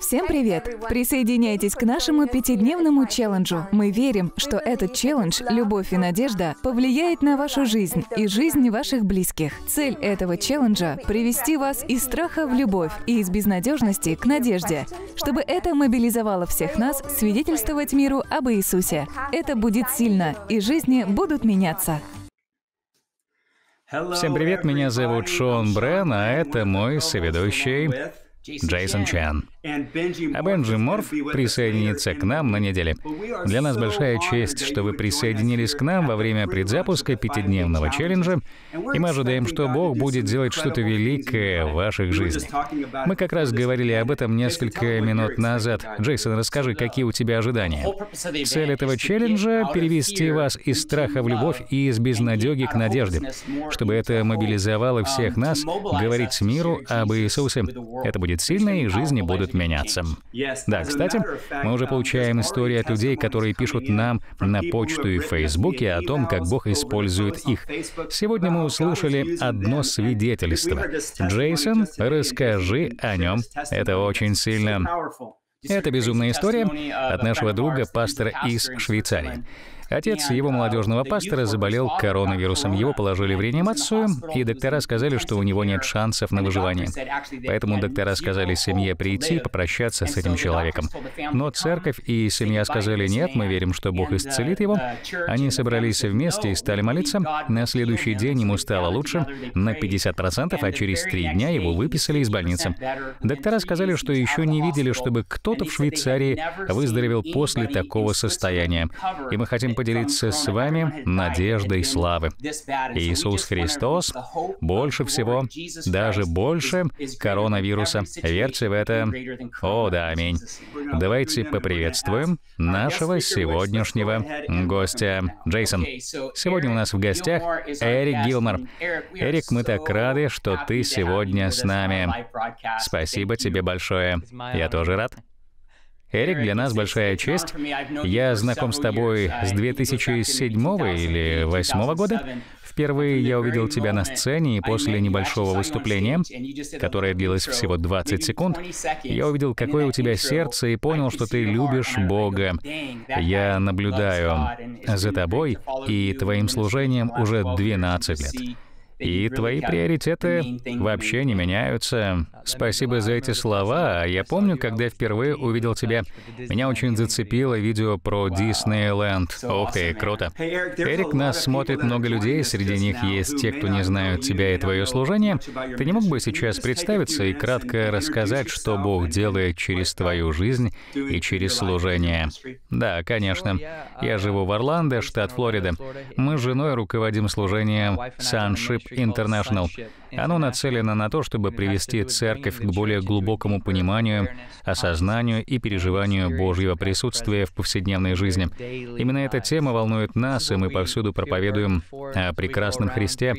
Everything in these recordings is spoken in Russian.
Всем привет! Присоединяйтесь к нашему пятидневному челленджу. Мы верим, что этот челлендж «Любовь и надежда» повлияет на вашу жизнь и жизнь ваших близких. Цель этого челленджа – привести вас из страха в любовь и из безнадежности к надежде, чтобы это мобилизовало всех нас свидетельствовать миру об Иисусе. Это будет сильно, и жизни будут меняться. Всем привет, меня зовут Шон Брен, а это мой соведущий Джейсон Чен. А Бенджи Морф присоединится к нам на неделе. Для нас большая честь, что вы присоединились к нам во время предзапуска пятидневного челленджа, и мы ожидаем, что uh, Бог будет делать что-то великое в ваших жизнях. Мы как раз говорили об этом несколько минут назад. Джейсон, расскажи, какие у тебя ожидания? Цель этого челленджа — перевести вас из страха в uh, любовь и из безнадеги к надежде, чтобы это мобилизовало um, всех нас говорить миру об Иисусе. Это будет сильно, и жизни будут будет меняться. Да, кстати, мы уже получаем истории от людей, которые пишут нам на почту и в Фейсбуке о том, как Бог использует их. Сегодня мы услышали одно свидетельство. Джейсон, расскажи о нем. Это очень сильно. Это безумная история от нашего друга, пастора из Швейцарии. Отец его молодежного пастора заболел коронавирусом. Его положили в реанимацию, и доктора сказали, что у него нет шансов на выживание. Поэтому доктора сказали семье прийти и попрощаться с этим человеком. Но церковь и семья сказали, нет, мы верим, что Бог исцелит его. Они собрались вместе и стали молиться. На следующий день ему стало лучше на 50%, а через три дня его выписали из больницы. Доктора сказали, что еще не видели, чтобы кто-то в Швейцарии выздоровел после такого состояния. И мы хотим поделиться с вами надеждой славы. Иисус Христос больше всего, даже больше коронавируса. Верьте в это. О, да, аминь. Давайте поприветствуем нашего сегодняшнего гостя. Джейсон, сегодня у нас в гостях Эрик Гилмор. Эрик, мы так рады, что ты сегодня с нами. Спасибо тебе большое. Я тоже рад. Эрик, для нас большая честь. Я знаком с тобой с 2007 или 2008 года. Впервые я увидел тебя на сцене, и после небольшого выступления, которое длилось всего 20 секунд, я увидел, какое у тебя сердце, и понял, что ты любишь Бога. Я наблюдаю за тобой и твоим служением уже 12 лет. И твои приоритеты вообще не меняются. Спасибо за эти слова. Я помню, когда впервые увидел тебя, меня очень зацепило видео про Диснейленд. Ох, ты, круто. Эрик, нас смотрит много людей, среди них есть те, кто не знают тебя и твое служение. Ты не мог бы сейчас представиться и кратко рассказать, что Бог делает через твою жизнь и через служение? Да, конечно. Я uh, живу в Орландо, штат Флорида. Мы с женой руководим служением Sunship International. Оно нацелено на то, чтобы привести церковь к более глубокому пониманию, осознанию и переживанию Божьего присутствия в повседневной жизни. Именно эта тема волнует нас, и мы повсюду проповедуем о прекрасном Христе,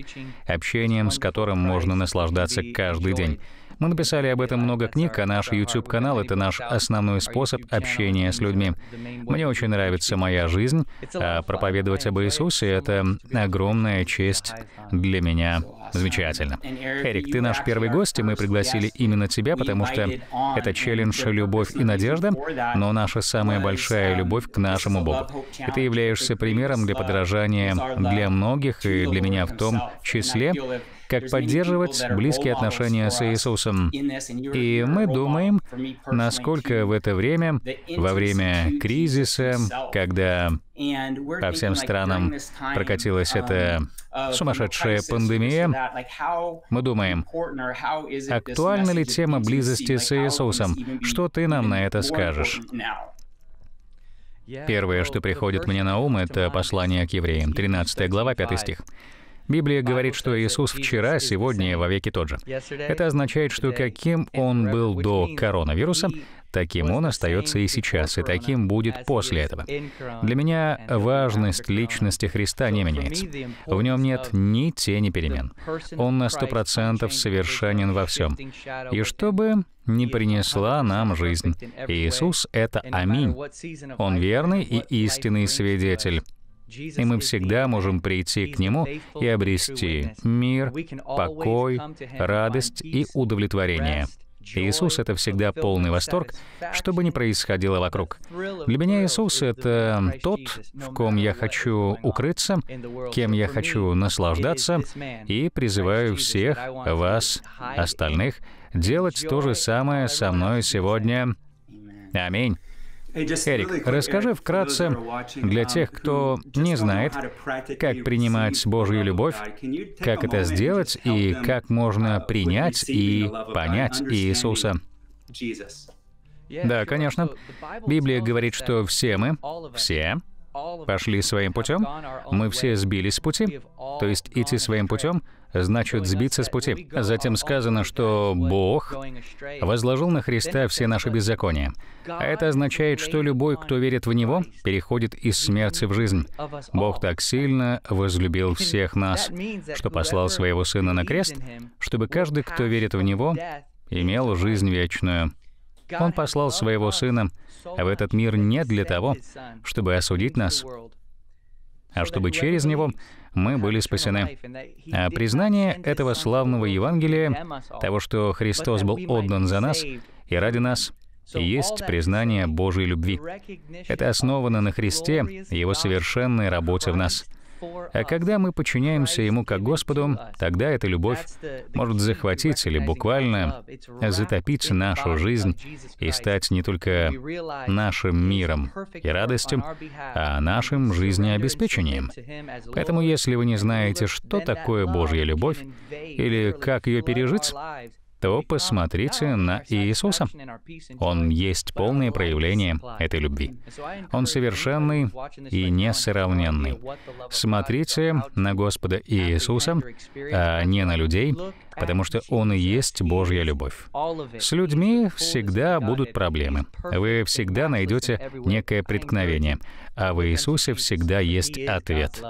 общением с которым можно наслаждаться каждый день. Мы написали об этом много книг, а наш YouTube-канал — это наш основной способ общения с людьми. Мне очень нравится моя жизнь, а проповедовать об Иисусе — это огромная честь для меня. Замечательно. Эрик, ты наш первый гость, и мы пригласили именно тебя, потому что это челлендж «Любовь и надежда», но наша самая большая любовь к нашему Богу. И ты являешься примером для подражания для многих и для меня в том числе, как поддерживать близкие отношения с Иисусом. И мы думаем, насколько в это время, во время кризиса, когда по всем странам прокатилась um, эта сумасшедшая пандемия, мы думаем, актуальна ли тема близости с Иисусом? Что ты нам на это скажешь? Первое, что приходит мне на ум, это послание к евреям, 13 глава, 5 стих. Библия говорит, что Иисус вчера, сегодня и вовеки тот же. Это означает, что каким Он был до коронавируса, таким Он остается и сейчас, и таким будет после этого. Для меня важность личности Христа не меняется. В нем нет ни тени перемен. Он на сто процентов совершенен во всем. И чтобы не принесла нам жизнь. Иисус — это Аминь. Он верный и истинный свидетель. И мы всегда можем прийти к Нему и обрести мир, покой, радость и удовлетворение. Иисус — это всегда полный восторг, что бы ни происходило вокруг. Для меня Иисус — это тот, в ком я хочу укрыться, кем я хочу наслаждаться, и призываю всех вас, остальных, делать то же самое со мной сегодня. Аминь. Эрик, расскажи вкратце для тех, кто не знает, как принимать Божью любовь, как это сделать и как можно принять и понять Иисуса. Да, конечно. Библия говорит, что все мы, все, пошли своим путем, мы все сбились с пути, то есть идти своим путем — значит сбиться с пути. Затем сказано, что Бог возложил на Христа все наши беззакония. А это означает, что любой, кто верит в Него, переходит из смерти в жизнь. Бог так сильно возлюбил всех нас, что послал своего Сына на крест, чтобы каждый, кто верит в Него, имел жизнь вечную. Он послал своего Сына в этот мир не для того, чтобы осудить нас, а чтобы через Него мы были спасены. А признание этого славного Евангелия, того, что Христос был отдан за нас и ради нас, есть признание Божьей любви. Это основано на Христе Его совершенной работе в нас — а когда мы подчиняемся Ему как Господу, тогда эта любовь может захватить или буквально затопить нашу жизнь и стать не только нашим миром и радостью, а нашим жизнеобеспечением. Поэтому если вы не знаете, что такое Божья любовь или как ее пережить, то посмотрите на Иисуса. Он есть полное проявление этой любви. Он совершенный и несравненный. Смотрите на Господа Иисуса, а не на людей, потому что Он и есть Божья любовь. С людьми всегда будут проблемы. Вы всегда найдете некое преткновение, а в Иисусе всегда есть ответ.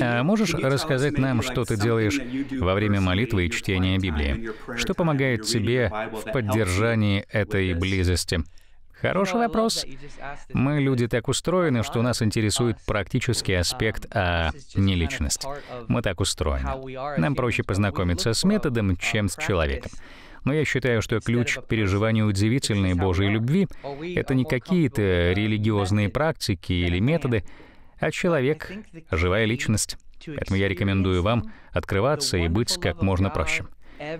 А можешь рассказать нам, что ты делаешь во время молитвы и чтения Библии? Что помогает тебе в поддержании этой близости? Хороший вопрос. Мы люди так устроены, что нас интересует практический um, аспект, а не личность. Мы так устроены. Нам проще познакомиться с методом, um, чем с человеком. Но я считаю, что ключ к переживанию удивительной Божьей любви — это не какие-то um, религиозные практики или методы, а человек — живая личность. Поэтому я рекомендую вам открываться и быть как можно проще.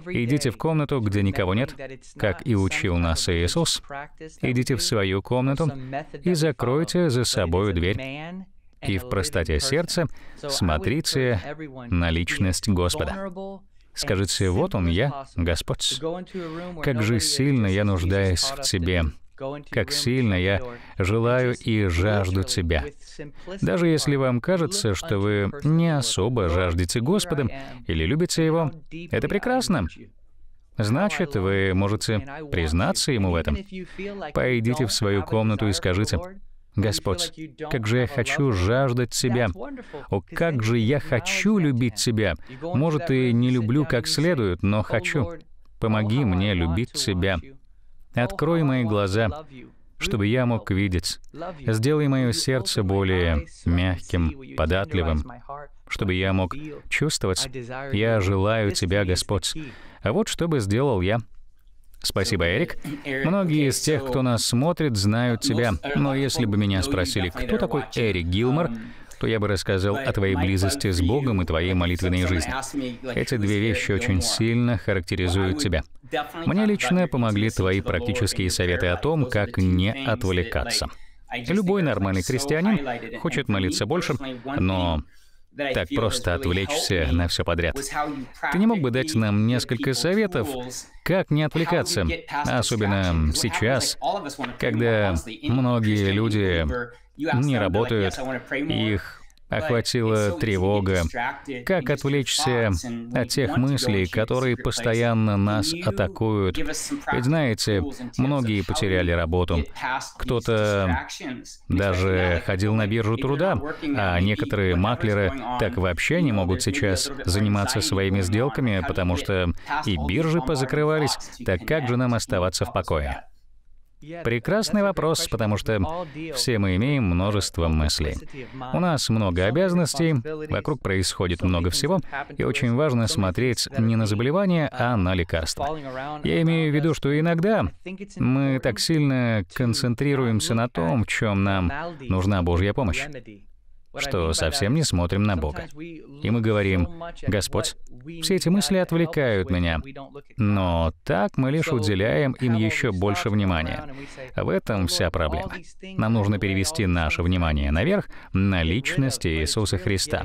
Идите в комнату, где никого нет, как и учил нас Иисус. Идите в свою комнату и закройте за собой дверь. И в простоте сердца смотрите на личность Господа. Скажите, вот он я, Господь. Как же сильно я нуждаюсь в Тебе, как сильно я желаю и жажду Тебя. Даже если вам кажется, что вы не особо жаждете Господа или любите Его, это прекрасно. Значит, вы можете признаться Ему в этом. Пойдите в свою комнату и скажите, «Господь, как же я хочу жаждать Тебя! О, как же я хочу любить Тебя! Может, и не люблю как следует, но хочу. Помоги мне любить Тебя!» Открой мои глаза, чтобы я мог видеть. Сделай мое сердце более мягким, податливым, чтобы я мог чувствовать. Я желаю Тебя, Господь. А вот что бы сделал я. Спасибо, Эрик. Многие из тех, кто нас смотрит, знают тебя. Но если бы меня спросили, кто такой Эрик Гилмор, то я бы рассказал о твоей близости с Богом и твоей молитвенной жизни. Эти две вещи очень сильно характеризуют тебя. Мне лично помогли твои практические советы о том, как не отвлекаться. Любой нормальный христианин хочет молиться больше, но так просто отвлечься на все подряд. Ты не мог бы дать нам несколько советов, как не отвлекаться, особенно сейчас, когда многие люди не работают, их охватила тревога. Как отвлечься от тех мыслей, которые постоянно нас атакуют? Ведь знаете, многие потеряли работу. Кто-то даже ходил на биржу труда, а некоторые маклеры так вообще не могут сейчас заниматься своими сделками, потому что и биржи позакрывались. Так как же нам оставаться в покое? Прекрасный вопрос, потому что все мы имеем множество мыслей. У нас много обязанностей, вокруг происходит много всего, и очень важно смотреть не на заболевание, а на лекарства. Я имею в виду, что иногда мы так сильно концентрируемся на том, в чем нам нужна Божья помощь что совсем не смотрим на Бога. И мы говорим, «Господь, все эти мысли отвлекают меня». Но так мы лишь уделяем им еще больше внимания. В этом вся проблема. Нам нужно перевести наше внимание наверх на личность Иисуса Христа.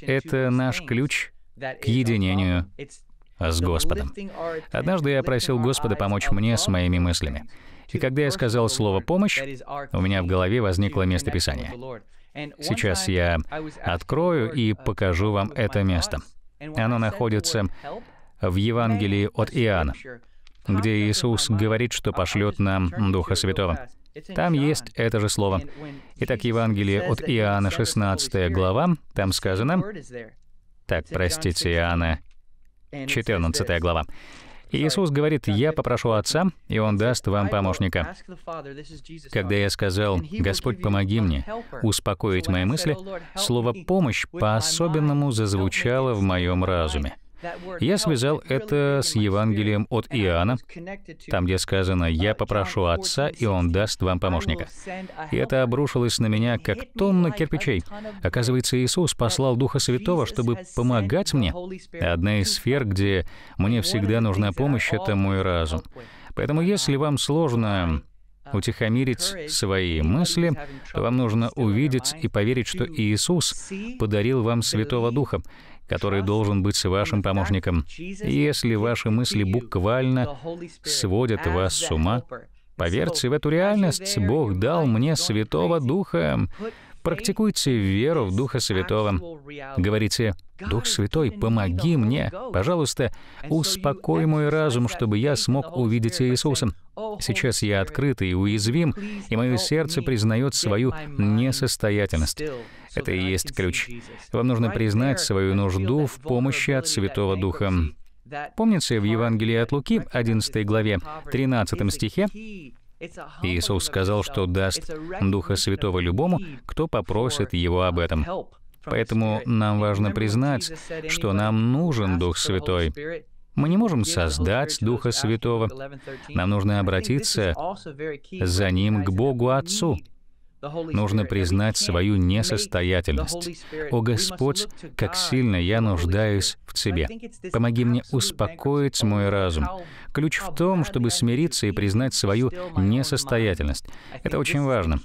Это наш ключ к единению с Господом. Однажды я просил Господа помочь мне с моими мыслями. И когда я сказал слово «помощь», у меня в голове возникло местописание. Сейчас я открою и uh, покажу вам это место. Оно находится в Евангелии от Иоанна, где Иисус говорит, что пошлет нам Духа Святого. Там есть это же слово. Итак, Евангелие от Иоанна, 16 глава, там сказано... Так, простите, Иоанна, 14 глава. Иисус говорит, «Я попрошу Отца, и Он даст вам помощника». Когда я сказал, «Господь, помоги мне успокоить мои мысли», слово «помощь» по-особенному зазвучало в моем разуме. Я связал это с Евангелием от Иоанна, там, где сказано «Я попрошу Отца, и Он даст вам помощника». И это обрушилось на меня, как тонна кирпичей. Оказывается, Иисус послал Духа Святого, чтобы помогать мне. Одна из сфер, где мне всегда нужна помощь, — это мой разум. Поэтому если вам um, сложно утихомирить свои мысли, то вам нужно увидеть и поверить, что Иисус подарил вам Святого Духа, который должен быть вашим помощником. Если ваши мысли буквально сводят вас с ума, поверьте в эту реальность, Бог дал мне Святого Духа. Практикуйте веру в Духа Святого. Говорите, «Дух Святой, помоги мне, пожалуйста, успокой мой разум, чтобы я смог увидеть Иисуса. Oh, Сейчас я открыт и уязвим, и мое сердце признает свою несостоятельность. Это и есть ключ. Вам нужно признать свою нужду в помощи от Святого Духа. Помните, в Евангелии от Луки, 11 главе, 13 стихе, Иисус сказал, что даст Духа Святого любому, кто попросит Его об этом. Поэтому нам важно признать, что нам нужен Дух Святой. Мы не можем создать Духа Святого. Нам нужно обратиться за Ним к Богу Отцу нужно признать свою несостоятельность. «О Господь, как сильно я нуждаюсь в Тебе! Помоги мне успокоить мой разум». Ключ в том, чтобы смириться и признать свою несостоятельность. Это очень важно.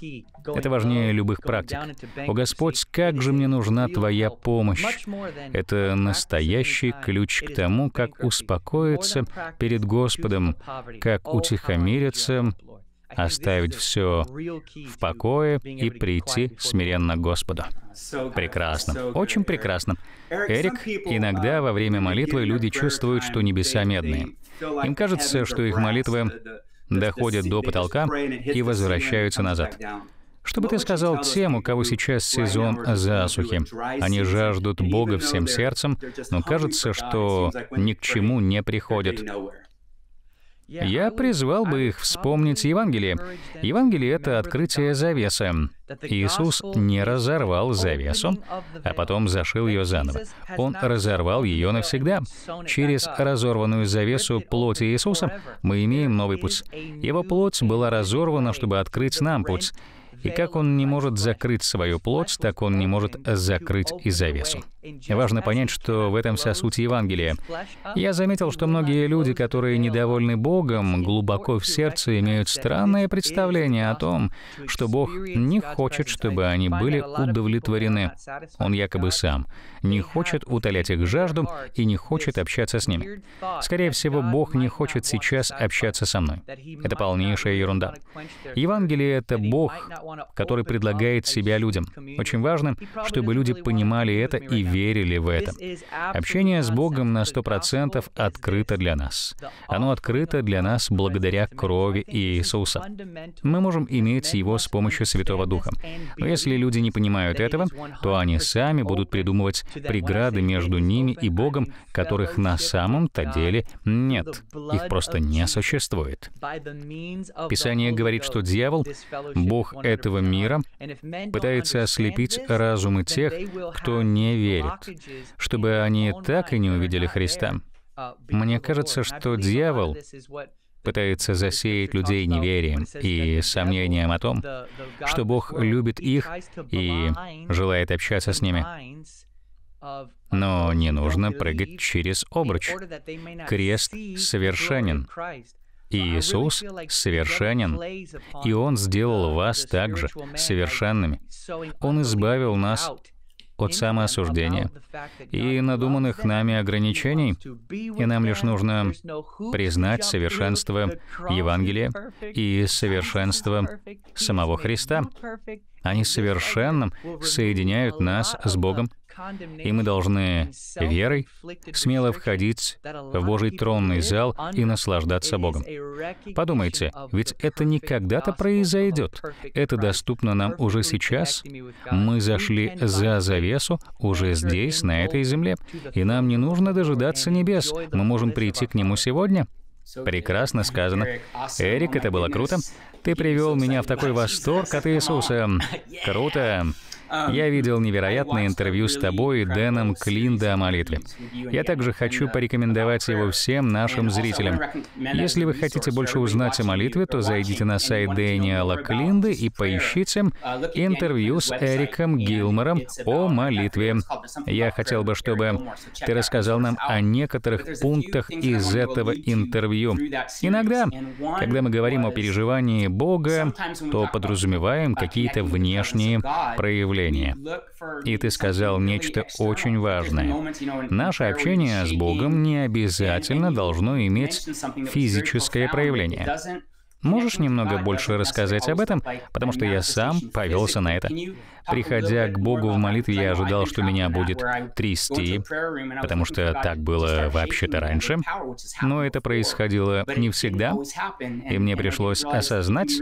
Это важнее любых практик. «О Господь, как же мне нужна Твоя помощь!» Это настоящий ключ к тому, как успокоиться перед Господом, как oh, утихомириться оставить все в покое и прийти смиренно к Господу. Прекрасно. Очень прекрасно. Эрик, иногда во время молитвы люди чувствуют, что небеса медные. Им кажется, что их молитвы доходят до потолка и возвращаются назад. Что бы ты сказал тем, у кого сейчас сезон засухи? Они жаждут Бога всем сердцем, но кажется, что ни к чему не приходят. Я призвал бы их вспомнить Евангелие. Евангелие — это открытие завесы. Иисус не разорвал завесу, а потом зашил ее заново. Он разорвал ее навсегда. Через разорванную завесу плоти Иисуса мы имеем новый путь. Его плоть была разорвана, чтобы открыть нам путь. И как он не может закрыть свою плоть, так он не может закрыть и завесу. Важно понять, что в этом вся суть Евангелия. Я заметил, что многие люди, которые недовольны Богом, глубоко в сердце имеют странное представление о том, что Бог не хочет, чтобы они были удовлетворены. Он якобы сам не хочет утолять их жажду и не хочет общаться с ними. Скорее всего, Бог не хочет сейчас общаться со мной. Это полнейшая ерунда. Евангелие — это Бог, который предлагает себя людям. Очень важно, чтобы люди понимали это и верили в это. Общение с Богом на 100% открыто для нас. Оно открыто для нас благодаря крови Иисуса. Мы можем иметь его с помощью Святого Духа. Но если люди не понимают этого, то они сами будут придумывать преграды между ними и Богом, которых на самом-то деле нет. Их просто не существует. Писание говорит, что дьявол, Бог этого мира, пытается ослепить разумы тех, кто не верит верят, чтобы они так и не увидели Христа. Мне кажется, что дьявол пытается засеять людей неверием и сомнением о том, что Бог любит их и желает общаться с ними. Но не нужно прыгать через обруч. Крест совершенен. Иисус совершенен, и Он сделал вас также совершенными. Он избавил нас от самоосуждения и надуманных нами ограничений, и нам лишь нужно признать совершенство Евангелия и совершенство самого Христа. Они совершенно соединяют нас с Богом и мы должны верой смело входить в Божий тронный зал и наслаждаться Богом. Подумайте, ведь это не когда-то произойдет. Это доступно нам уже сейчас. Мы зашли за завесу уже здесь, на этой земле, и нам не нужно дожидаться небес. Мы можем прийти к Нему сегодня. Прекрасно сказано. Эрик, это было круто. Ты привел меня в такой восторг от Иисуса. Круто. Я видел невероятное интервью с тобой и Дэном Клинда о молитве. Я также хочу uh, порекомендовать его uh, всем нашим зрителям. Если вы хотите больше узнать о молитве, то зайдите на сайт Дэниела Клинда и поищите uh, интервью с Эриком Гилмором о молитве. Я хотел бы, чтобы ты рассказал нам о некоторых пунктах из этого интервью. Иногда, когда мы говорим о переживании Бога, то подразумеваем какие-то внешние проявления явление. И ты сказал нечто очень важное. Наше общение с Богом не обязательно должно иметь физическое проявление. Можешь немного больше рассказать об этом? Потому что я сам повелся на это. Приходя к Богу в молитве, я ожидал, что меня будет трясти, потому что так было вообще-то раньше. Но это происходило не всегда, и мне пришлось осознать,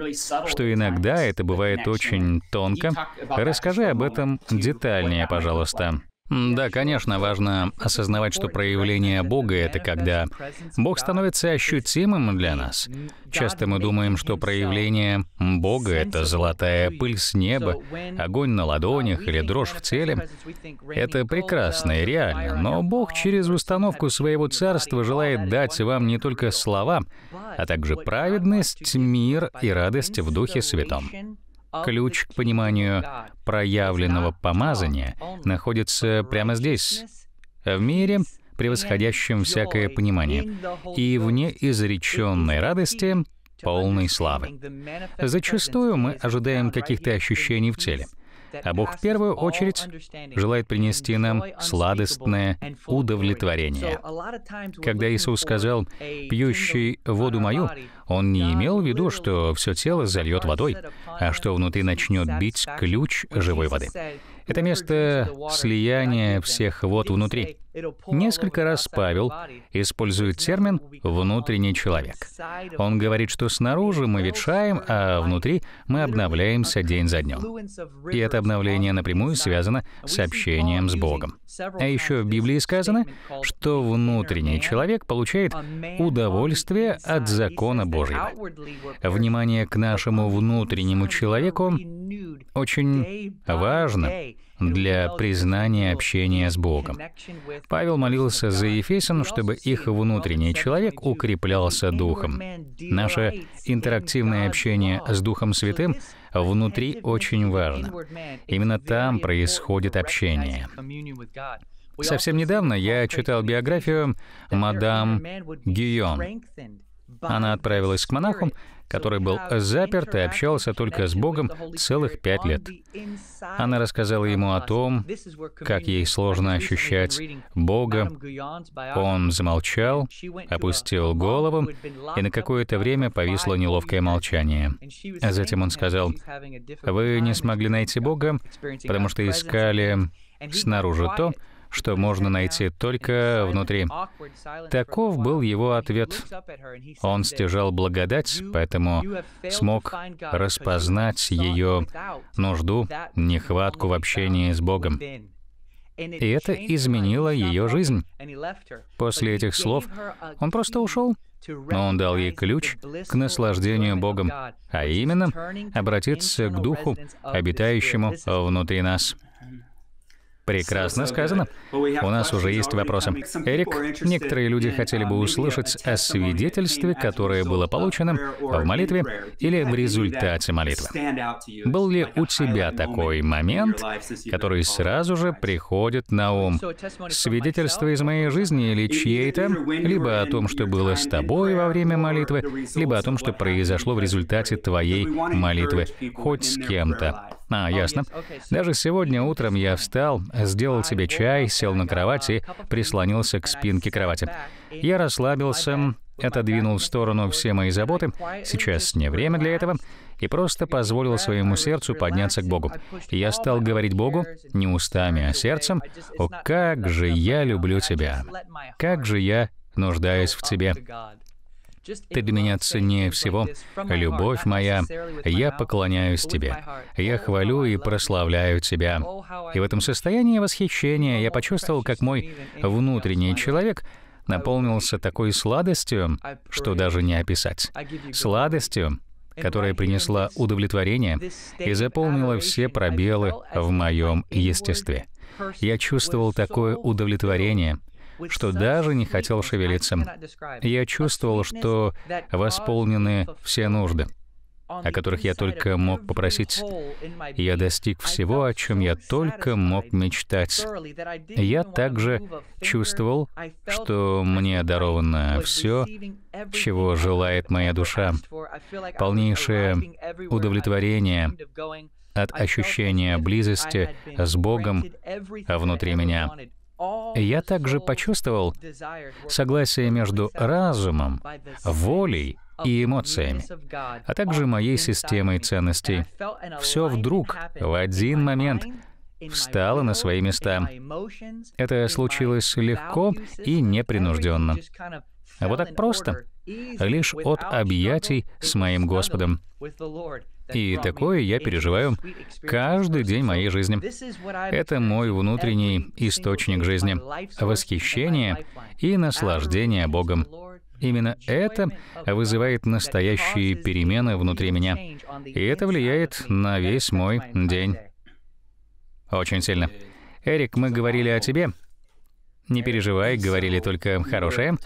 что иногда это бывает очень тонко. Расскажи об этом детальнее, пожалуйста. Да, конечно, важно осознавать, что проявление Бога — это когда Бог становится ощутимым для нас. Часто мы думаем, что проявление Бога — это золотая пыль с неба, огонь на ладонях или дрожь в теле. Это прекрасно и реально, но Бог через установку своего царства желает дать вам не только слова, а также праведность, мир и радость в Духе Святом. Ключ к пониманию проявленного помазания находится прямо здесь, в мире, превосходящем всякое понимание, и в неизреченной радости полной славы. Зачастую мы ожидаем каких-то ощущений в теле — а Бог в первую очередь желает принести нам сладостное удовлетворение. Когда Иисус сказал «пьющий воду мою», Он не имел в виду, что все тело зальет водой, а что внутри начнет бить ключ живой воды. Это место слияния всех вод внутри. Несколько раз Павел использует термин «внутренний человек». Он говорит, что снаружи мы ветшаем, а внутри мы обновляемся день за днем. И это обновление напрямую связано с общением с Богом. А еще в Библии сказано, что внутренний человек получает удовольствие от закона Божьего. Внимание к нашему внутреннему человеку очень важно, для признания общения с Богом. Павел молился за Ефесин, чтобы их внутренний человек укреплялся Духом. Наше интерактивное общение с Духом Святым внутри очень важно. Именно там происходит общение. Совсем недавно я читал биографию мадам Гийон. Она отправилась к монахам, который был заперт и общался только с Богом целых пять лет. Она рассказала ему о том, как ей сложно ощущать Бога. Он замолчал, опустил голову, и на какое-то время повисло неловкое молчание. А затем он сказал, «Вы не смогли найти Бога, потому что искали снаружи то, что можно найти только внутри. Таков был его ответ. Он стяжал благодать, поэтому смог распознать ее нужду, нехватку в общении с Богом. И это изменило ее жизнь. После этих слов он просто ушел, но он дал ей ключ к наслаждению Богом, а именно обратиться к Духу, обитающему внутри нас. Прекрасно сказано. У нас уже есть вопросы. Эрик, некоторые люди хотели бы услышать о свидетельстве, которое было получено в молитве или в результате молитвы. Был ли у тебя такой момент, который сразу же приходит на ум? Свидетельство из моей жизни или чьей-то, либо о том, что было с тобой во время молитвы, либо о том, что произошло в результате твоей молитвы, хоть с кем-то. А, ясно. Даже сегодня утром я встал, сделал себе чай, сел на кровать и прислонился к спинке кровати. Я расслабился, отодвинул в сторону все мои заботы, сейчас не время для этого, и просто позволил своему сердцу подняться к Богу. И я стал говорить Богу не устами, а сердцем, «О, как же я люблю Тебя! Как же я нуждаюсь в Тебе!» Ты для меня ценнее всего. Любовь моя, я поклоняюсь Тебе. Я хвалю и прославляю Тебя. И в этом состоянии восхищения я почувствовал, как мой внутренний человек наполнился такой сладостью, что даже не описать. Сладостью, которая принесла удовлетворение и заполнила все пробелы в моем естестве. Я чувствовал такое удовлетворение что даже не хотел шевелиться. Я чувствовал, что восполнены все нужды о которых я только мог попросить. Я достиг всего, о чем я только мог мечтать. Я также чувствовал, что мне даровано все, чего желает моя душа. Полнейшее удовлетворение от ощущения близости с Богом внутри меня. Я также почувствовал согласие между разумом, волей и эмоциями, а также моей системой ценностей. Все вдруг, в один момент, встало на свои места. Это случилось легко и непринужденно. Вот так просто, лишь от объятий с моим Господом. И такое я переживаю каждый день моей жизни. Это мой внутренний источник жизни, восхищение и наслаждение Богом. Именно это вызывает настоящие перемены внутри меня. И это влияет на весь мой день. Очень сильно. Эрик, мы говорили о тебе. Не переживай, говорили только хорошее.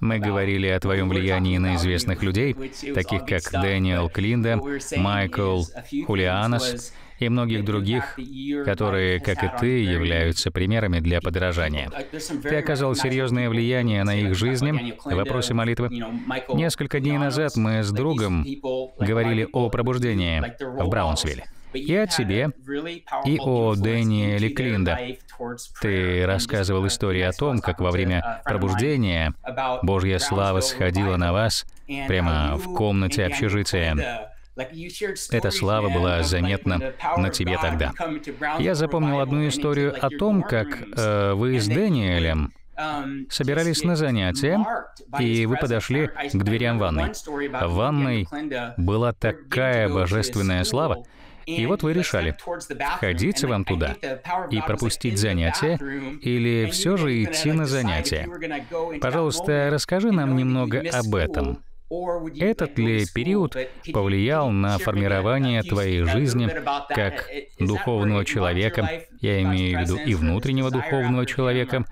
Мы говорили о твоем влиянии на известных людей, таких как Дэниел Клинда, Майкл Хулианос и многих других, которые, как и ты, являются примерами для подражания. Ты оказал серьезное влияние на их жизни в вопросе молитвы. Несколько дней назад мы с другом говорили о пробуждении в Браунсвилле и о тебе, и о Дэниеле Клинда. Ты рассказывал истории о том, как во время uh, пробуждения Божья слава сходила на вас uh, прямо в комнате общежития. Эта слава была заметна на тебе тогда. Я запомнил одну историю о том, как э, вы с Дэниелем um, собирались на занятия, и вы подошли к дверям ванной. В ванной была такая божественная слава, и вот вы решали, ходить вам туда и пропустить занятия или все же идти на занятия. Пожалуйста, расскажи нам немного об этом. Этот ли период повлиял на формирование твоей жизни как духовного человека, я имею в виду и внутреннего духовного человека,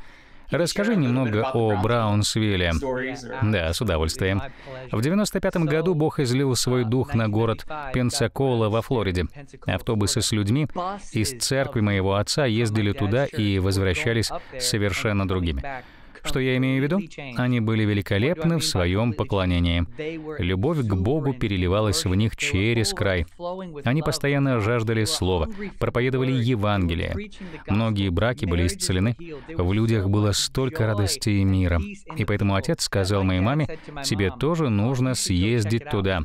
Расскажи немного о Браунсвилле. Да, с удовольствием. В 95 году Бог излил свой дух на город Пенсакола во Флориде. Автобусы с людьми из церкви моего отца ездили туда и возвращались совершенно другими. Что я имею в виду? Они были великолепны в своем поклонении. Любовь к Богу переливалась в них через край. Они постоянно жаждали Слова, проповедовали Евангелие. Многие браки были исцелены. В людях было столько радости и мира. И поэтому отец сказал моей маме, «Тебе тоже нужно съездить туда».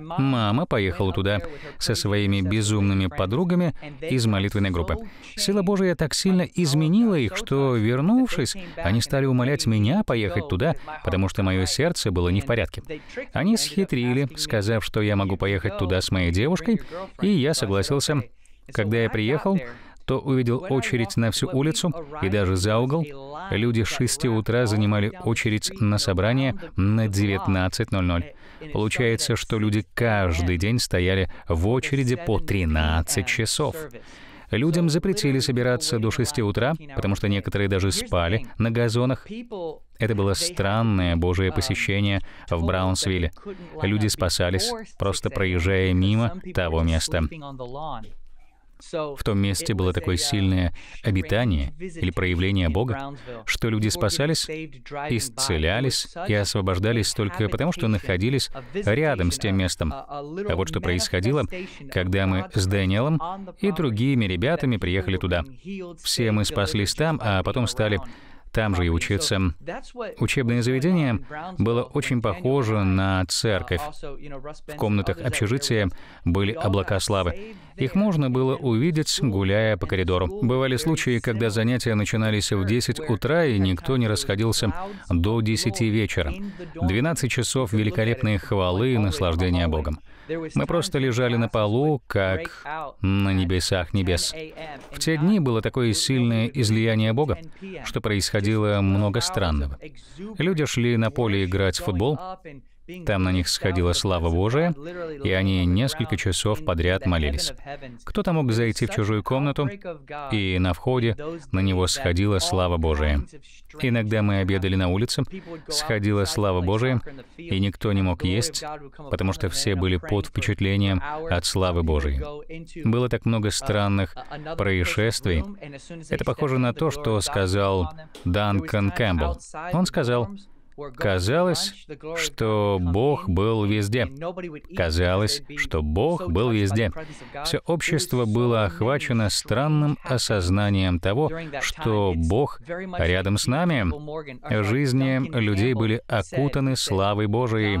Мама поехала туда со своими безумными подругами из молитвенной группы. Сила Божия так сильно изменила их, что, вернувшись, они стали умолять меня поехать туда, потому что мое сердце было не в порядке. Они схитрили, сказав, что я могу поехать туда с моей девушкой, и я согласился. Когда я приехал, то увидел очередь на всю улицу и даже за угол. Люди с 6 утра занимали очередь на собрание на 19.00. Получается, что люди каждый день стояли в очереди по 13 часов. Людям запретили собираться до 6 утра, потому что некоторые даже спали на газонах. Это было странное божие посещение в Браунсвилле. Люди спасались, просто проезжая мимо того места. В том месте было такое uh, сильное обитание или проявление Бога, что люди спасались, исцелялись и освобождались только потому, что находились рядом с тем местом. А вот что происходило, когда мы с Дэниелом и другими ребятами приехали туда. Все мы спаслись там, а потом стали там же и учиться. Учебное заведение было очень похоже на церковь. В комнатах общежития были облака славы. Их можно было увидеть, гуляя по коридору. Бывали случаи, когда занятия начинались в 10 утра, и никто не расходился до 10 вечера. 12 часов великолепные хвалы и наслаждения Богом. Мы просто лежали на полу, как на небесах небес. В те дни было такое сильное излияние Бога, что происходило много странного. Люди шли на поле играть в футбол, там на них сходила слава Божия, и они несколько часов подряд молились. Кто-то мог зайти в чужую комнату, и на входе на него сходила слава Божия. Иногда мы обедали на улице, сходила слава Божия, и никто не мог есть, потому что все были под впечатлением от славы Божией. Было так много странных происшествий. Это похоже на то, что сказал Данкан Кэмпбелл. Он сказал, Казалось, что Бог был везде. Казалось, что Бог был везде. Все общество было охвачено странным осознанием того, что Бог рядом с нами. Жизни людей были окутаны славой Божией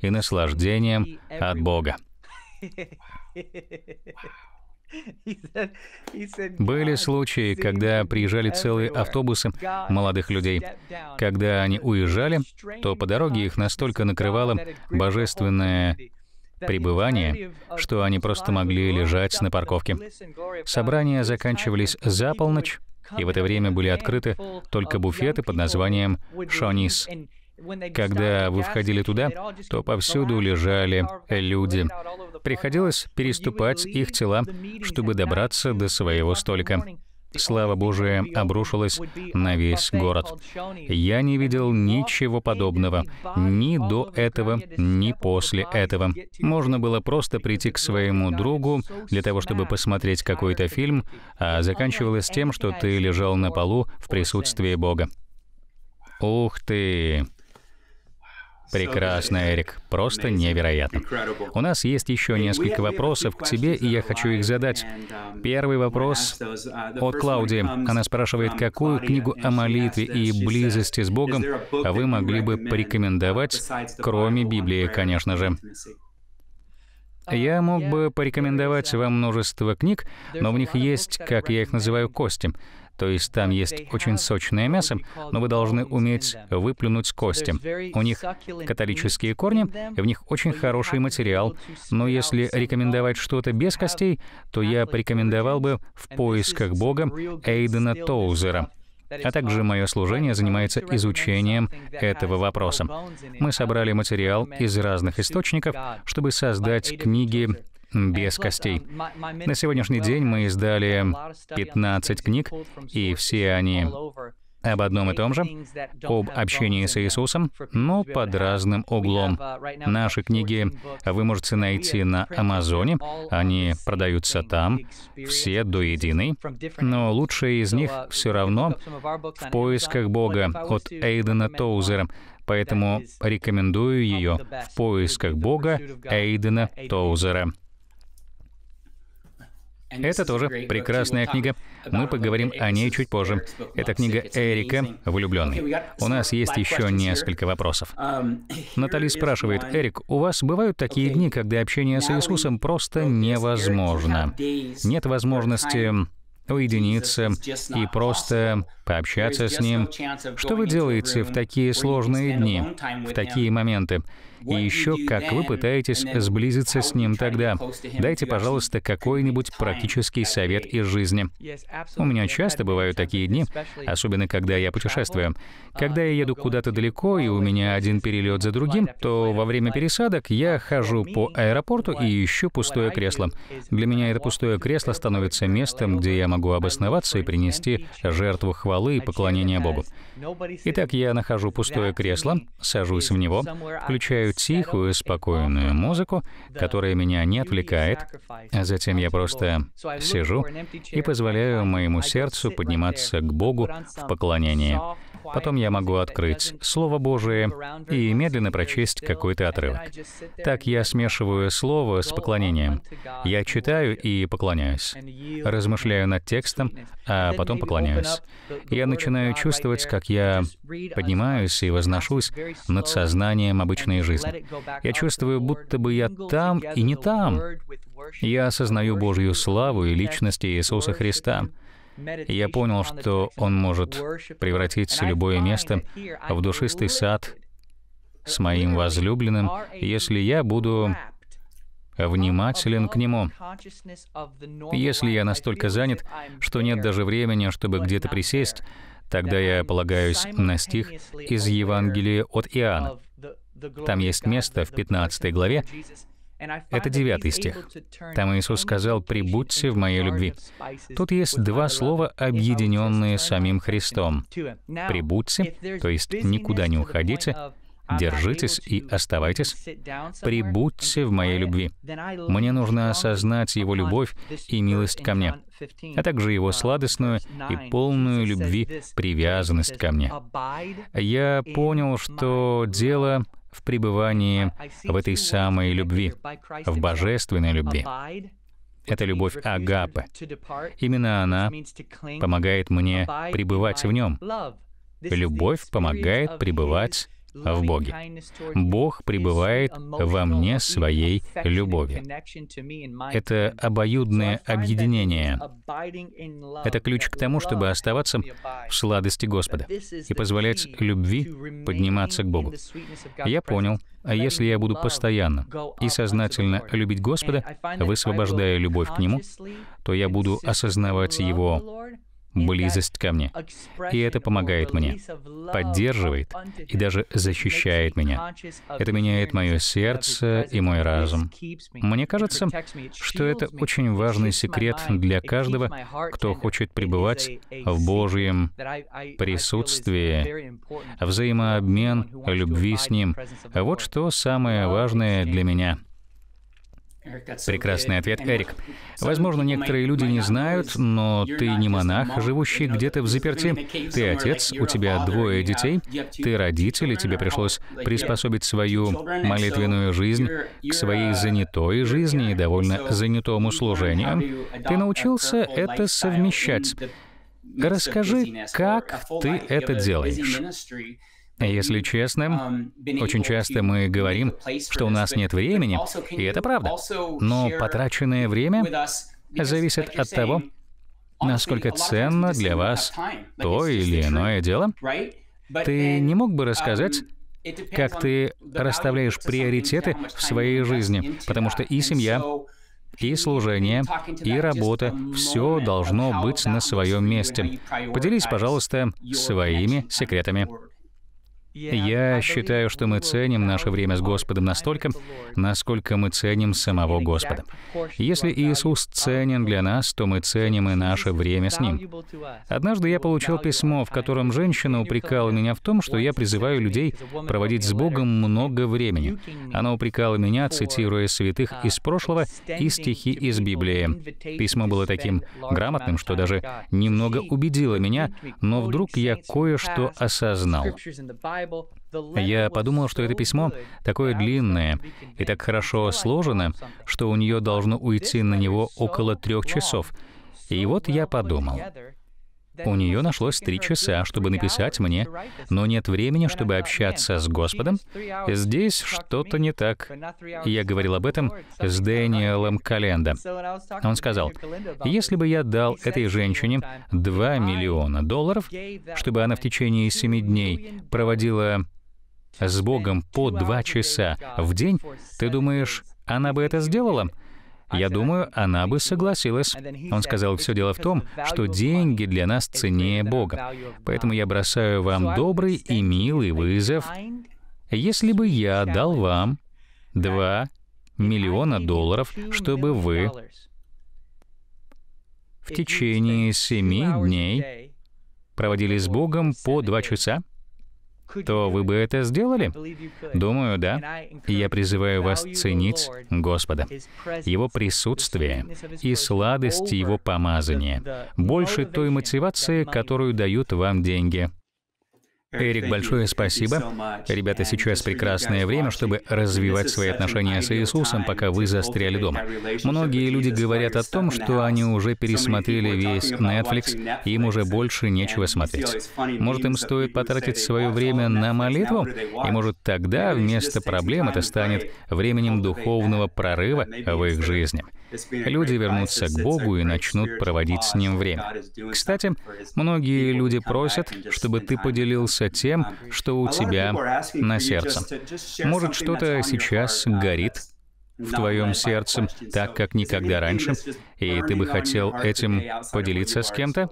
и наслаждением от Бога. Были случаи, когда приезжали целые автобусы молодых людей. Когда они уезжали, то по дороге их настолько накрывало божественное пребывание, что они просто могли лежать на парковке. Собрания заканчивались за полночь, и в это время были открыты только буфеты под названием «Шонис». Когда вы входили туда, то повсюду лежали люди. Приходилось переступать их тела, чтобы добраться до своего столика. Слава Божия обрушилась на весь город. Я не видел ничего подобного ни до этого, ни после этого. Можно было просто прийти к своему другу для того, чтобы посмотреть какой-то фильм, а заканчивалось тем, что ты лежал на полу в присутствии Бога. Ух ты! Прекрасно, Эрик. Просто невероятно. У нас есть еще несколько вопросов к тебе, и я хочу их задать. Первый вопрос от Клаудии. Она спрашивает, какую книгу о молитве и близости с Богом вы могли бы порекомендовать, кроме Библии, конечно же. Я мог бы порекомендовать вам множество книг, но в них есть, как я их называю, кости. То есть там есть очень сочное мясо, но вы должны уметь выплюнуть кости. У них католические корни, в них очень хороший материал, но если рекомендовать что-то без костей, то я порекомендовал бы «В поисках Бога» Эйдена Тоузера. А также мое служение занимается изучением этого вопроса. Мы собрали материал из разных источников, чтобы создать книги без костей. На сегодняшний день мы издали 15 книг, и все они об одном и том же, об общении с Иисусом, но под разным углом. Наши книги вы можете найти на Амазоне, они продаются там, все до единой, но лучшие из них все равно в поисках Бога от Эйдена Тоузера, поэтому рекомендую ее в поисках Бога Эйдена Тоузера. Это тоже прекрасная книга. Мы поговорим о ней чуть позже. Это книга Эрика «Влюбленный». У нас есть еще несколько вопросов. Um, Натали спрашивает, «Эрик, у вас бывают такие дни, когда общение с Иисусом просто невозможно? Нет возможности уединиться и просто пообщаться с Ним? Что вы делаете в такие сложные дни, в такие моменты? и еще как вы пытаетесь сблизиться с Ним тогда. Дайте, пожалуйста, какой-нибудь практический совет из жизни. У меня часто бывают такие дни, особенно когда я путешествую. Когда я еду куда-то далеко, и у меня один перелет за другим, то во время пересадок я хожу по аэропорту и ищу пустое кресло. Для меня это пустое кресло становится местом, где я могу обосноваться и принести жертву хвалы и поклонения Богу. Итак, я нахожу пустое кресло, сажусь в него, включаю играю тихую, спокойную музыку, которая меня не отвлекает, а затем я просто сижу и позволяю моему сердцу подниматься к Богу в поклонении. Потом я могу открыть Слово Божие и медленно прочесть какой-то отрывок. Так я смешиваю Слово с поклонением. Я читаю и поклоняюсь. Размышляю над текстом, а потом поклоняюсь. Я начинаю чувствовать, как я поднимаюсь и возношусь над сознанием обычной жизни жизнь. Я чувствую, будто бы я там и не там. Я осознаю Божью славу и личность Иисуса Христа. Я понял, что Он может превратить любое место в душистый сад с моим возлюбленным, если я буду внимателен к нему. Если я настолько занят, что нет даже времени, чтобы где-то присесть, тогда я полагаюсь на стих из Евангелия от Иоанна. Там есть место в 15 главе, это 9 стих. Там Иисус сказал «прибудьте в моей любви». Тут есть два слова, объединенные самим Христом. «Прибудьте», то есть «никуда не уходите», «держитесь и оставайтесь», «прибудьте в моей любви». Мне нужно осознать Его любовь и милость ко мне, а также Его сладостную и полную любви привязанность ко мне. Я понял, что дело в пребывании в этой самой любви, в божественной любви. Это любовь Агапы. Именно она помогает мне пребывать в нем. Любовь помогает пребывать в Боге. Бог пребывает во мне своей любовью. Это обоюдное объединение. Это ключ к тому, чтобы оставаться в сладости Господа и позволять любви подниматься к Богу. Я понял, а если я буду постоянно и сознательно любить Господа, высвобождая любовь к Нему, то я буду осознавать Его близость ко мне. И это помогает мне, поддерживает и даже защищает меня. Это меняет мое сердце и мой разум. Мне кажется, что это очень важный секрет для каждого, кто хочет пребывать в Божьем присутствии. Взаимообмен, любви с Ним — вот что самое важное для меня — Прекрасный ответ, Эрик. Возможно, некоторые люди не знают, но ты не монах, живущий где-то в заперти. Ты отец, у тебя двое детей, ты родитель, и тебе пришлось приспособить свою молитвенную жизнь к своей занятой жизни и довольно занятому служению. Ты научился это совмещать. Расскажи, как ты это делаешь. Если честно, очень часто мы говорим, что у нас нет времени, и это правда. Но потраченное время зависит от того, насколько ценно для вас то или иное дело. Ты не мог бы рассказать, как ты расставляешь приоритеты в своей жизни, потому что и семья, и служение, и работа, все должно быть на своем месте. Поделись, пожалуйста, своими секретами. Я считаю, что мы ценим наше время с Господом настолько, насколько мы ценим самого Господа. Если Иисус ценен для нас, то мы ценим и наше время с Ним. Однажды я получил письмо, в котором женщина упрекала меня в том, что я призываю людей проводить с Богом много времени. Она упрекала меня, цитируя святых из прошлого и стихи из Библии. Письмо было таким грамотным, что даже немного убедило меня, но вдруг я кое-что осознал. Я подумал, что это письмо такое длинное и так хорошо сложено, что у нее должно уйти на него около трех часов. И вот я подумал, у нее нашлось три часа, чтобы написать мне, но нет времени, чтобы общаться с Господом. Здесь что-то не так. Я говорил об этом с Дэниелом Календа. Он сказал, если бы я дал этой женщине 2 миллиона долларов, чтобы она в течение семи дней проводила с Богом по два часа в день, ты думаешь, она бы это сделала? Я думаю, она бы согласилась. Он сказал, все дело в том, что деньги для нас ценнее Бога. Поэтому я бросаю вам добрый и милый вызов. Если бы я дал вам 2 миллиона долларов, чтобы вы в течение семи дней проводили с Богом по два часа, то вы бы это сделали? Думаю, да. И я призываю вас ценить Господа, Его присутствие и сладость Его помазания, больше той мотивации, которую дают вам деньги. Эрик, большое спасибо. Ребята, сейчас прекрасное время, чтобы развивать свои отношения с Иисусом, пока вы застряли дома. Многие люди говорят о том, что они уже пересмотрели весь Netflix, им уже больше нечего смотреть. Может, им стоит потратить свое время на молитву? И может, тогда вместо проблем это станет временем духовного прорыва в их жизни. Люди вернутся к Богу и начнут проводить с Ним время. Кстати, многие люди просят, чтобы ты поделился тем, um, что у тебя на сердце. Может, что-то сейчас горит в твоем сердце, так как никогда раньше, и ты бы хотел этим поделиться с кем-то?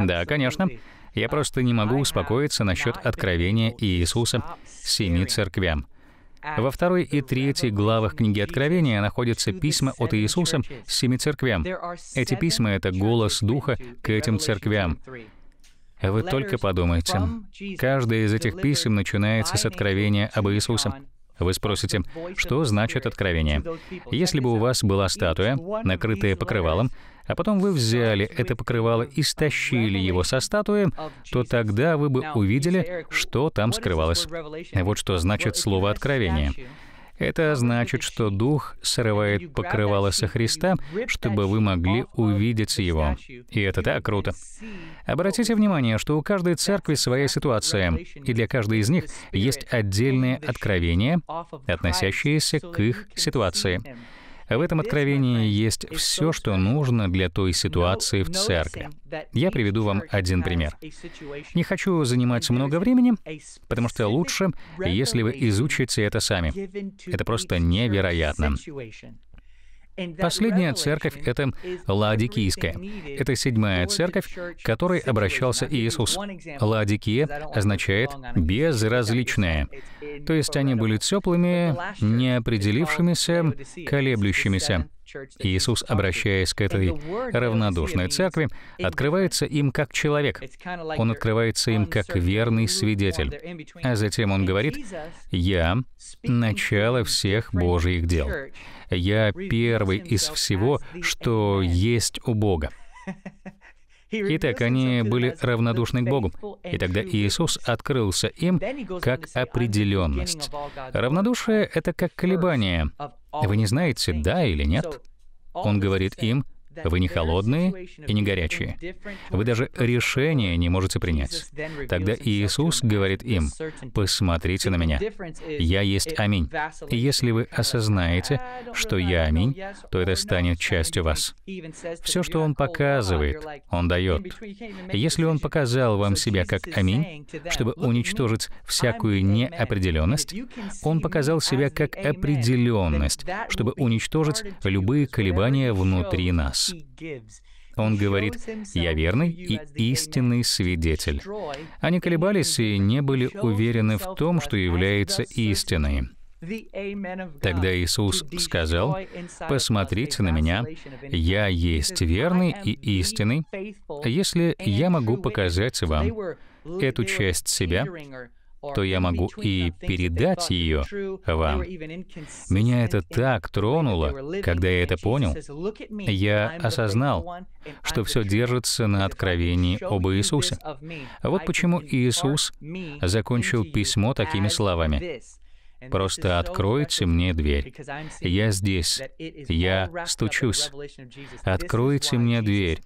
Да, конечно. Я просто не могу успокоиться насчет откровения Иисуса семи церквям. Во второй и третьей главах книги Откровения находятся письма от Иисуса с семи церквям. Эти письма — это голос Духа к этим церквям. Вы только подумайте. Каждое из этих писем начинается с откровения об Иисусе. Вы спросите, что значит откровение? Если бы у вас была статуя, накрытая покрывалом, а потом вы взяли это покрывало и стащили его со статуи, то тогда вы бы увидели, что там скрывалось. Вот что значит слово «откровение». Это значит, что Дух срывает покрывало со Христа, чтобы вы могли увидеть Его. И это так круто. Обратите внимание, что у каждой церкви своя ситуация, и для каждой из них есть отдельные откровения, относящиеся к их ситуации. В этом откровении есть все, что нужно для той ситуации в церкви. Я приведу вам один пример. Не хочу занимать много времени, потому что лучше, если вы изучите это сами. Это просто невероятно. Последняя церковь — это Ладикийская. Это седьмая церковь, к которой обращался Иисус. Лаодикия означает «безразличная». То есть они были теплыми, неопределившимися, колеблющимися. Иисус, обращаясь к этой равнодушной церкви, открывается им как человек. Он открывается им как верный свидетель. А затем он говорит, «Я — начало всех Божьих дел. Я первый из всего, что есть у Бога». Итак, они были равнодушны к Богу. И тогда Иисус открылся им как определенность. Равнодушие — это как колебание вы не знаете, да или нет? Он говорит им, вы не холодные и не горячие. Вы даже решения не можете принять. Тогда Иисус говорит им, «Посмотрите на Меня. Я есть Аминь». И если вы осознаете, что я Аминь, то это станет частью вас. Все, что Он показывает, Он дает. Если Он показал вам себя как Аминь, чтобы уничтожить всякую неопределенность, Он показал себя как определенность, чтобы уничтожить любые колебания внутри нас нас. Он говорит, «Я верный и истинный свидетель». Они колебались и не были уверены в том, что является истиной. Тогда Иисус сказал, «Посмотрите на Меня, Я есть верный и истинный, если Я могу показать вам эту часть себя, то я могу и передать ее вам. Меня это так тронуло, когда я это понял. Я осознал, что все держится на откровении об Иисусе. Вот почему Иисус закончил письмо такими словами. Просто откройте мне дверь. Я здесь. Я стучусь. Откройте мне дверь.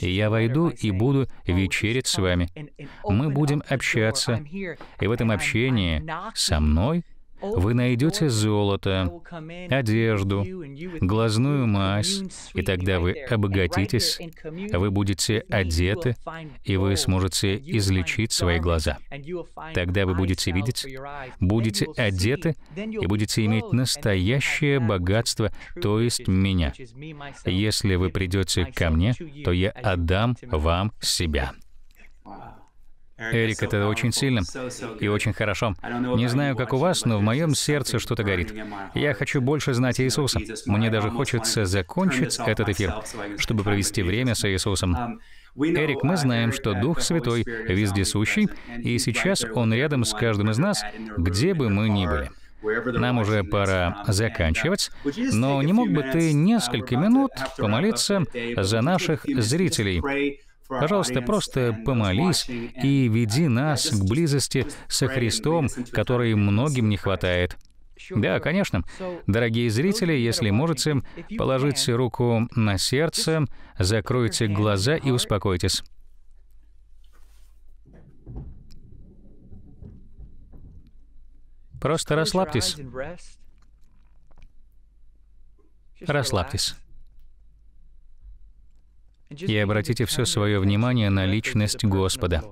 И я войду и буду вечерить с вами. Мы будем общаться, и в этом общении со мной — вы найдете золото, одежду, глазную мазь, и тогда вы обогатитесь, вы будете одеты, и вы сможете излечить свои глаза. Тогда вы будете видеть, будете одеты, и будете иметь настоящее богатство, то есть меня. Если вы придете ко мне, то я отдам вам себя. Wow. Эрик это очень сильно и очень хорошо. Не знаю, как у вас, но в моем сердце что-то горит. Я хочу больше знать Иисуса. Мне даже хочется закончить этот эфир, чтобы провести время с Иисусом. Эрик, мы знаем, что Дух Святой вездесущий, и сейчас Он рядом с каждым из нас, где бы мы ни были. Нам уже пора заканчивать, но не мог бы ты несколько минут помолиться за наших зрителей, Пожалуйста, просто помолись и веди нас к близости со Христом, которой многим не хватает. Да, конечно. Дорогие зрители, если можете, положите руку на сердце, закройте глаза и успокойтесь. Просто расслабьтесь. Расслабьтесь и обратите все свое внимание на личность Господа.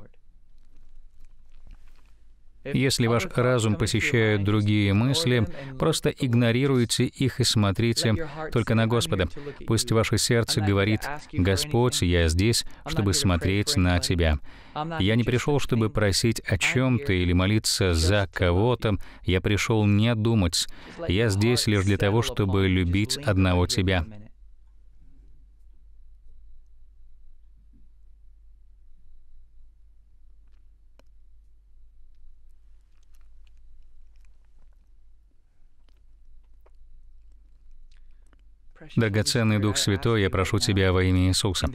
Если ваш разум посещает другие мысли, просто игнорируйте их и смотрите только на Господа. Пусть ваше сердце говорит, «Господь, я здесь, чтобы смотреть на Тебя». Я не пришел, чтобы просить о чем-то или молиться за кого-то. Я пришел не думать. Я здесь лишь для того, чтобы любить одного Тебя. Драгоценный Дух Святой, я прошу Тебя во имя Иисуса,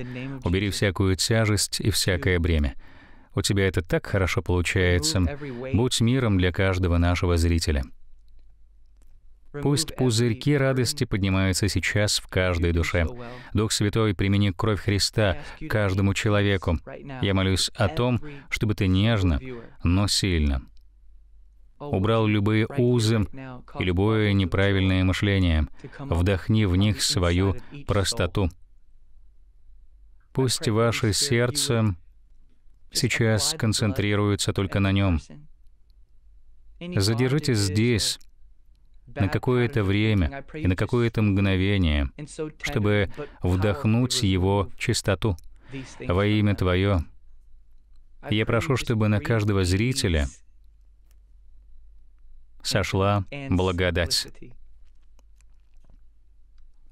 убери всякую тяжесть и всякое бремя. У Тебя это так хорошо получается. Будь миром для каждого нашего зрителя. Пусть пузырьки радости поднимаются сейчас в каждой душе. Дух Святой, примени кровь Христа каждому человеку. Я молюсь о том, чтобы ты нежно, но сильно убрал любые узы и любое неправильное мышление. Вдохни в них свою простоту. Пусть ваше сердце сейчас концентрируется только на нем. Задержитесь здесь на какое-то время и на какое-то мгновение, чтобы вдохнуть его чистоту во имя Твое. Я прошу, чтобы на каждого зрителя — сошла благодать.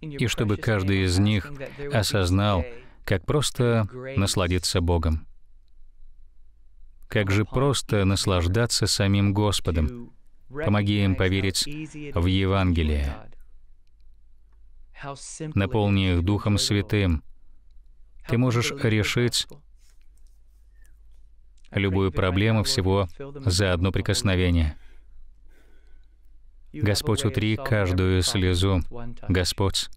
И чтобы каждый из них осознал, как просто насладиться Богом. Как же просто наслаждаться самим Господом. Помоги им поверить в Евангелие. Наполни их Духом Святым. Ты можешь решить любую проблему всего за одно прикосновение — Господь, утри каждую слезу. Господь,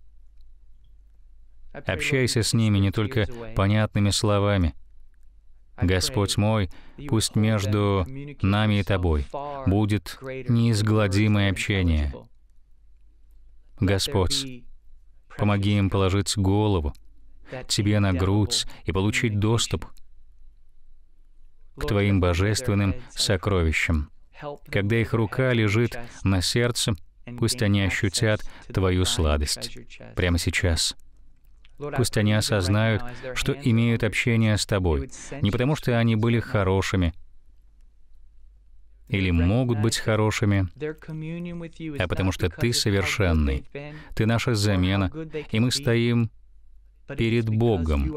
общайся с ними не только понятными словами. Господь мой, пусть между нами и Тобой будет неизгладимое общение. Господь, помоги им положить голову Тебе на грудь и получить доступ к Твоим божественным сокровищам. Когда их рука лежит на сердце, пусть они ощутят Твою сладость прямо сейчас. Пусть они осознают, что имеют общение с Тобой, не потому что они были хорошими или могут быть хорошими, а потому что Ты совершенный, Ты наша замена, и мы стоим перед Богом,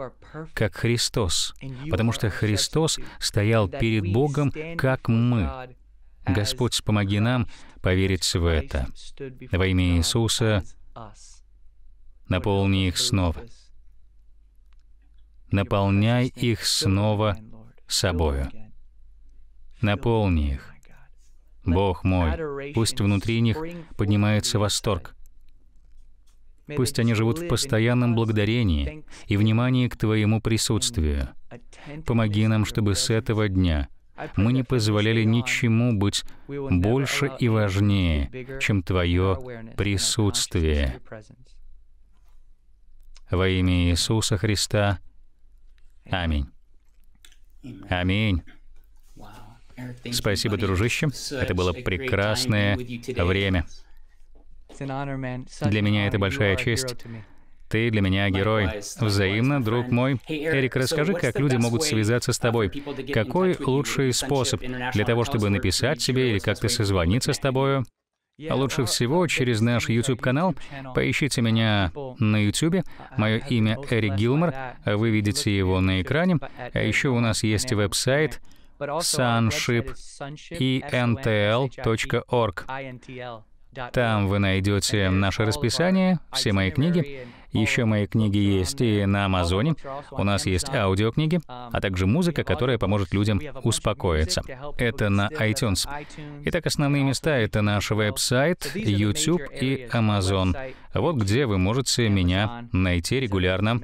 как Христос, потому что Христос стоял перед Богом, как мы, Господь, помоги нам поверить в это. Во имя Иисуса наполни их снова. Наполняй их снова собою. Наполни их. Бог мой, пусть внутри них поднимается восторг. Пусть они живут в постоянном благодарении и внимании к Твоему присутствию. Помоги нам, чтобы с этого дня – мы не позволяли ничему быть больше и важнее, чем Твое присутствие. Во имя Иисуса Христа. Аминь. Аминь. Спасибо, дружище. Это было прекрасное время. Для меня это большая честь. Ты для меня герой. Взаимно, друг мой. Эрик, расскажи, как люди могут связаться с тобой. Какой лучший способ для того, чтобы написать тебе или как-то созвониться с тобою? А лучше uh, всего uh, через наш YouTube-канал. Поищите меня на YouTube. Uh, Мое имя Эрик Гилмор. Вы видите его на экране. А еще у нас есть веб-сайт sunshipintl.org. E e Там вы найдете наше расписание, все мои книги, еще мои книги есть и на Амазоне. У нас есть аудиокниги, а также музыка, которая поможет людям успокоиться. Это на iTunes. Итак, основные места — это наш веб-сайт, YouTube и Amazon. Вот где вы можете меня найти регулярно.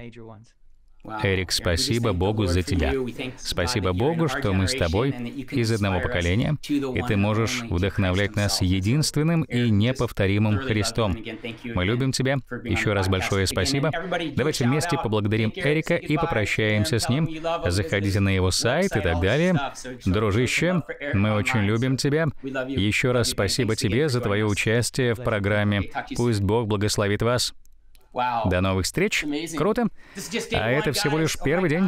Эрик, спасибо Богу за тебя. Спасибо Богу, что мы с тобой из одного поколения, и ты можешь вдохновлять нас единственным и неповторимым Христом. Мы любим тебя. Еще раз большое спасибо. Давайте вместе поблагодарим Эрика и попрощаемся с ним. Заходите на его сайт и так далее. Дружище, мы очень любим тебя. Еще раз спасибо тебе за твое участие в программе. Пусть Бог благословит вас. До новых встреч. Круто. А это всего лишь oh первый день.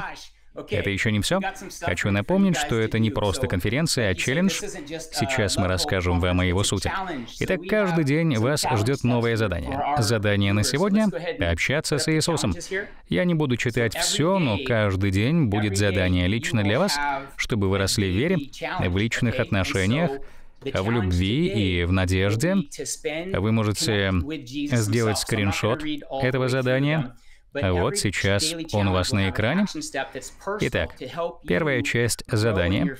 Это еще не все. Хочу напомнить, что это не просто конференция, а челлендж. Uh, Сейчас мы расскажем вам о его сути. Итак, каждый день вас ждет новое задание. Задание на сегодня — общаться с Иисусом. Я не буду читать все, но каждый день будет задание лично для вас, чтобы вы росли в вере, в личных отношениях, в любви и в надежде. Вы можете сделать скриншот этого задания. Вот сейчас он у вас на экране. Итак, первая часть задания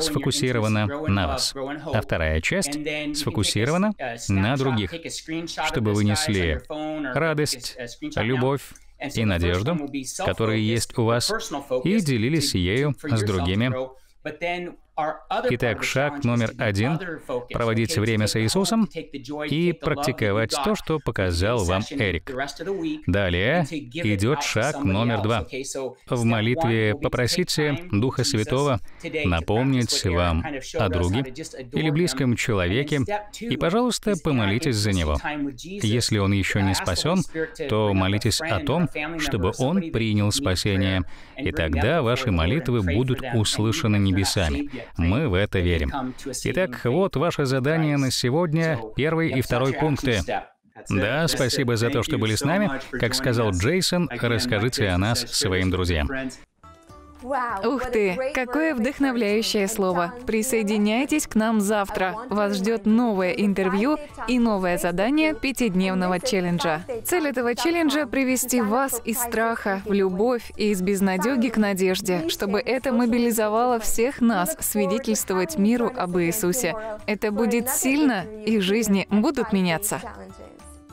сфокусирована на вас, а вторая часть сфокусирована на других, чтобы вы несли радость, любовь, и надежду, которые есть у вас, и делились ею с другими Итак, шаг номер один — проводить время с Иисусом и практиковать то, что показал вам Эрик. Далее идет шаг номер два. В молитве попросите Духа Святого напомнить вам о друге или близком человеке, и, пожалуйста, помолитесь за него. Если он еще не спасен, то молитесь о том, чтобы он принял спасение, и тогда ваши молитвы будут услышаны небесами. Мы в это верим. Итак, вот ваше задание на сегодня, первый и второй пункты. Да, спасибо за то, что были с нами. Как сказал Джейсон, расскажите о нас своим друзьям. Ух ты, какое вдохновляющее слово. Присоединяйтесь к нам завтра. Вас ждет новое интервью и новое задание пятидневного челленджа. Цель этого челленджа — привести вас из страха в любовь и из безнадеги к надежде, чтобы это мобилизовало всех нас свидетельствовать миру об Иисусе. Это будет сильно, и жизни будут меняться.